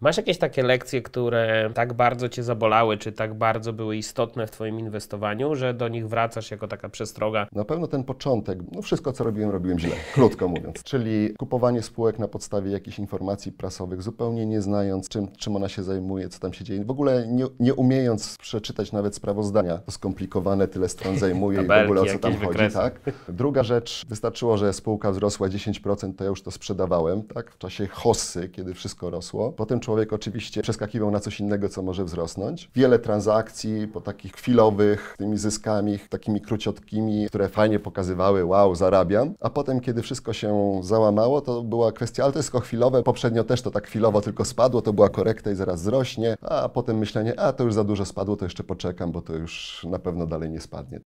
Masz jakieś takie lekcje, które tak bardzo cię zabolały, czy tak bardzo były istotne w twoim inwestowaniu, że do nich wracasz jako taka przestroga? Na pewno ten początek, no wszystko co robiłem, robiłem źle, krótko mówiąc. Czyli kupowanie spółek na podstawie jakichś informacji prasowych, zupełnie nie znając czym, czym ona się zajmuje, co tam się dzieje. W ogóle nie, nie umiejąc przeczytać nawet sprawozdania, to skomplikowane tyle stron zajmuje i w ogóle o co tam chodzi. Tak? Druga rzecz, wystarczyło, że spółka wzrosła 10%, to ja już to sprzedawałem, tak? W czasie hossy, kiedy wszystko rosło. Potem człowiek oczywiście przeskakiwał na coś innego, co może wzrosnąć. Wiele transakcji po takich chwilowych, tymi zyskami, takimi króciotkimi, które fajnie pokazywały, wow, zarabiam. A potem, kiedy wszystko się załamało, to była kwestia, ale to jest tylko chwilowe, poprzednio też to tak chwilowo tylko spadło, to była korekta i zaraz wzrośnie, a potem myślenie, a to już za dużo spadło, to jeszcze poczekam, bo to już na pewno dalej nie spadnie.